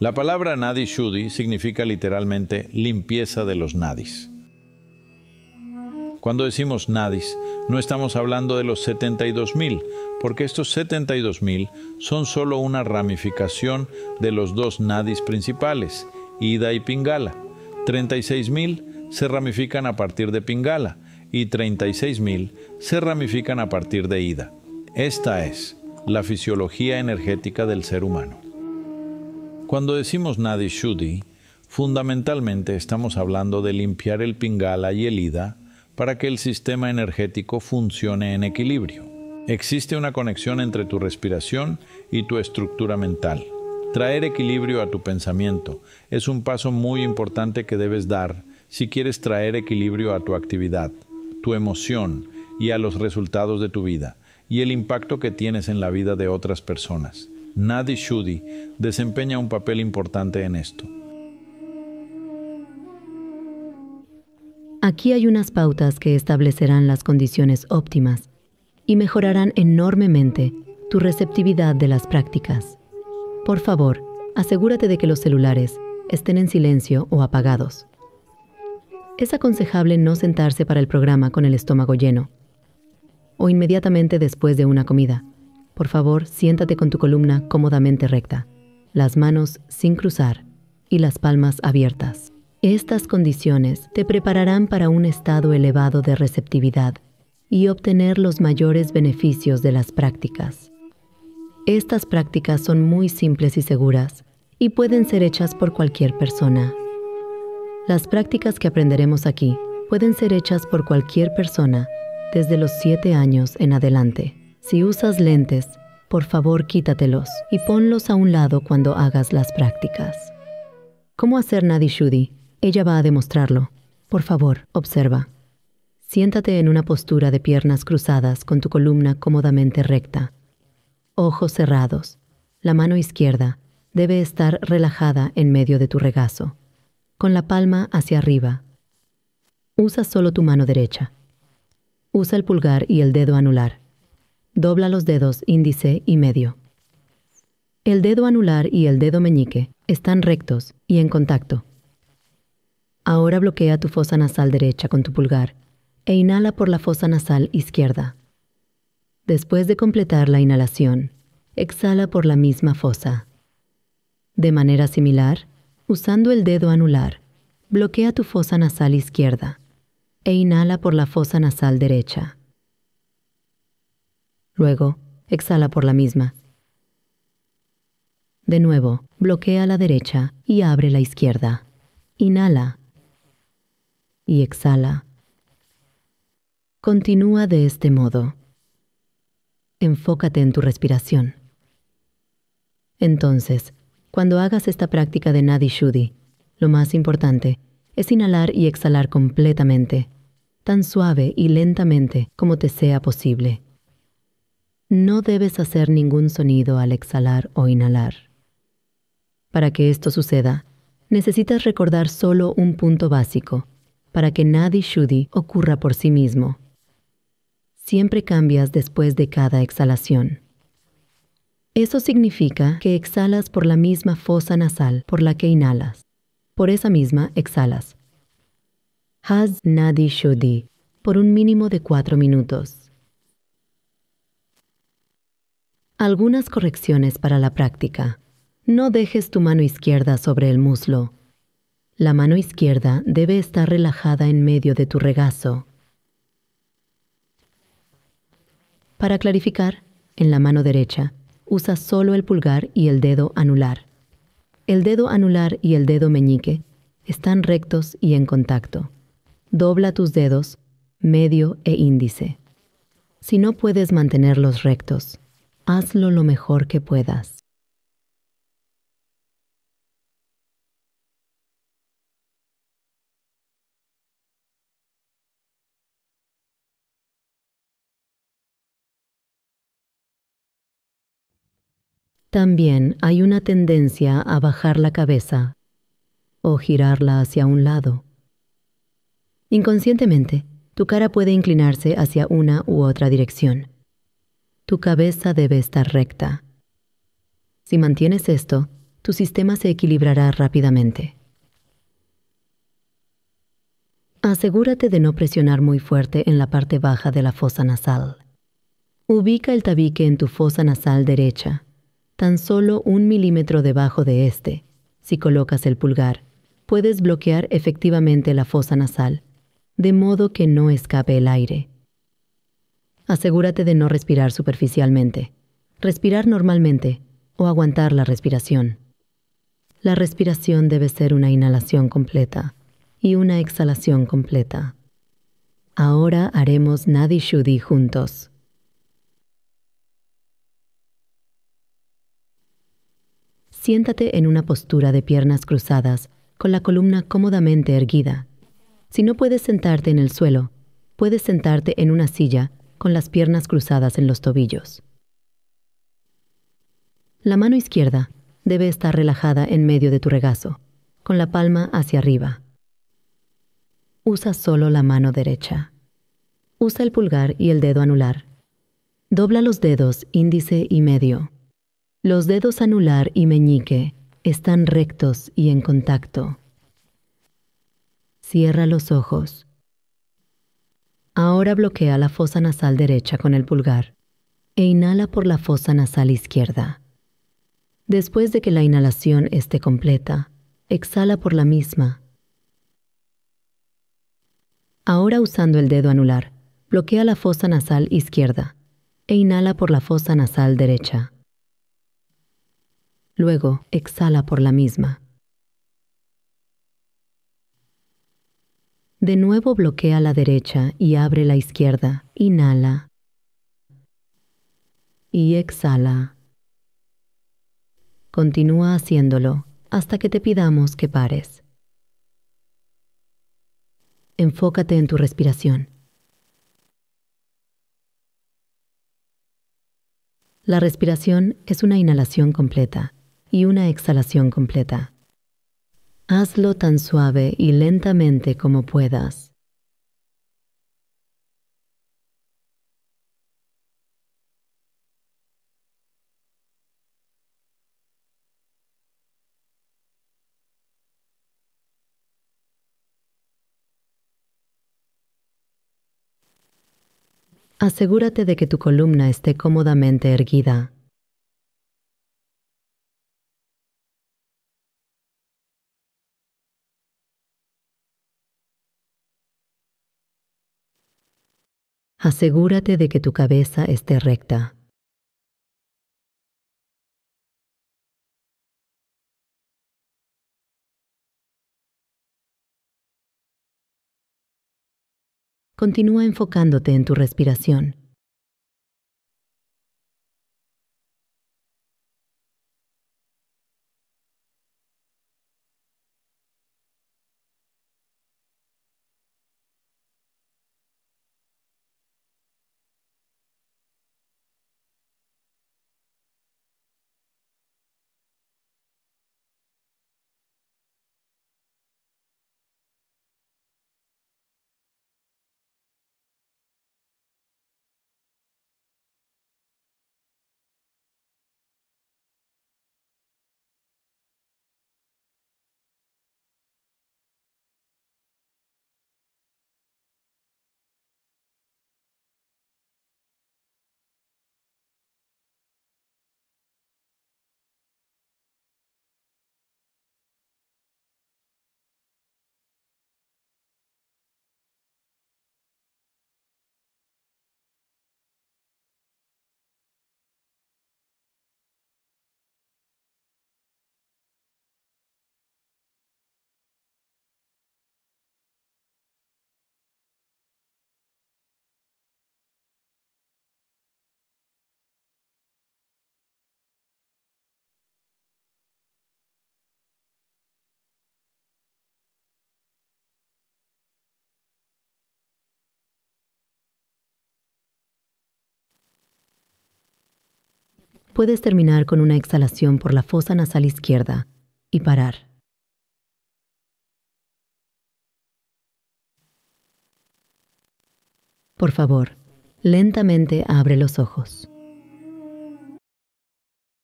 La palabra nadi significa literalmente limpieza de los nadis. Cuando decimos nadis, no estamos hablando de los 72.000, porque estos 72.000 son solo una ramificación de los dos nadis principales, Ida y Pingala. 36.000 se ramifican a partir de Pingala y 36.000 se ramifican a partir de Ida. Esta es la fisiología energética del ser humano. Cuando decimos Nadi Shuddhi, fundamentalmente estamos hablando de limpiar el pingala y el ida para que el sistema energético funcione en equilibrio. Existe una conexión entre tu respiración y tu estructura mental. Traer equilibrio a tu pensamiento es un paso muy importante que debes dar si quieres traer equilibrio a tu actividad, tu emoción y a los resultados de tu vida y el impacto que tienes en la vida de otras personas. Nadi Shudi, desempeña un papel importante en esto. Aquí hay unas pautas que establecerán las condiciones óptimas y mejorarán enormemente tu receptividad de las prácticas. Por favor, asegúrate de que los celulares estén en silencio o apagados. Es aconsejable no sentarse para el programa con el estómago lleno o inmediatamente después de una comida por favor, siéntate con tu columna cómodamente recta, las manos sin cruzar y las palmas abiertas. Estas condiciones te prepararán para un estado elevado de receptividad y obtener los mayores beneficios de las prácticas. Estas prácticas son muy simples y seguras y pueden ser hechas por cualquier persona. Las prácticas que aprenderemos aquí pueden ser hechas por cualquier persona desde los 7 años en adelante. Si usas lentes, por favor quítatelos y ponlos a un lado cuando hagas las prácticas. ¿Cómo hacer Nadi Shudi? Ella va a demostrarlo. Por favor, observa. Siéntate en una postura de piernas cruzadas con tu columna cómodamente recta. Ojos cerrados. La mano izquierda debe estar relajada en medio de tu regazo, con la palma hacia arriba. Usa solo tu mano derecha. Usa el pulgar y el dedo anular Dobla los dedos índice y medio. El dedo anular y el dedo meñique están rectos y en contacto. Ahora bloquea tu fosa nasal derecha con tu pulgar e inhala por la fosa nasal izquierda. Después de completar la inhalación, exhala por la misma fosa. De manera similar, usando el dedo anular, bloquea tu fosa nasal izquierda e inhala por la fosa nasal derecha. Luego, exhala por la misma. De nuevo, bloquea la derecha y abre la izquierda. Inhala y exhala. Continúa de este modo. Enfócate en tu respiración. Entonces, cuando hagas esta práctica de Nadi Shuddhi, lo más importante es inhalar y exhalar completamente, tan suave y lentamente como te sea posible no debes hacer ningún sonido al exhalar o inhalar. Para que esto suceda, necesitas recordar solo un punto básico, para que Nadi Shudi ocurra por sí mismo. Siempre cambias después de cada exhalación. Eso significa que exhalas por la misma fosa nasal por la que inhalas. Por esa misma exhalas. Haz Nadi Shudi por un mínimo de cuatro minutos. Algunas correcciones para la práctica. No dejes tu mano izquierda sobre el muslo. La mano izquierda debe estar relajada en medio de tu regazo. Para clarificar, en la mano derecha, usa solo el pulgar y el dedo anular. El dedo anular y el dedo meñique están rectos y en contacto. Dobla tus dedos, medio e índice. Si no puedes mantenerlos rectos, hazlo lo mejor que puedas. También hay una tendencia a bajar la cabeza o girarla hacia un lado. Inconscientemente, tu cara puede inclinarse hacia una u otra dirección tu cabeza debe estar recta. Si mantienes esto, tu sistema se equilibrará rápidamente. Asegúrate de no presionar muy fuerte en la parte baja de la fosa nasal. Ubica el tabique en tu fosa nasal derecha, tan solo un milímetro debajo de este. Si colocas el pulgar, puedes bloquear efectivamente la fosa nasal, de modo que no escape el aire Asegúrate de no respirar superficialmente. Respirar normalmente o aguantar la respiración. La respiración debe ser una inhalación completa y una exhalación completa. Ahora haremos Nadi Shudi juntos. Siéntate en una postura de piernas cruzadas con la columna cómodamente erguida. Si no puedes sentarte en el suelo, puedes sentarte en una silla con las piernas cruzadas en los tobillos. La mano izquierda debe estar relajada en medio de tu regazo, con la palma hacia arriba. Usa solo la mano derecha. Usa el pulgar y el dedo anular. Dobla los dedos índice y medio. Los dedos anular y meñique están rectos y en contacto. Cierra los ojos Ahora bloquea la fosa nasal derecha con el pulgar e inhala por la fosa nasal izquierda. Después de que la inhalación esté completa, exhala por la misma. Ahora usando el dedo anular, bloquea la fosa nasal izquierda e inhala por la fosa nasal derecha. Luego, exhala por la misma. De nuevo bloquea la derecha y abre la izquierda. Inhala. Y exhala. Continúa haciéndolo hasta que te pidamos que pares. Enfócate en tu respiración. La respiración es una inhalación completa y una exhalación completa. Hazlo tan suave y lentamente como puedas. Asegúrate de que tu columna esté cómodamente erguida. Asegúrate de que tu cabeza esté recta. Continúa enfocándote en tu respiración. Puedes terminar con una exhalación por la fosa nasal izquierda y parar. Por favor, lentamente abre los ojos.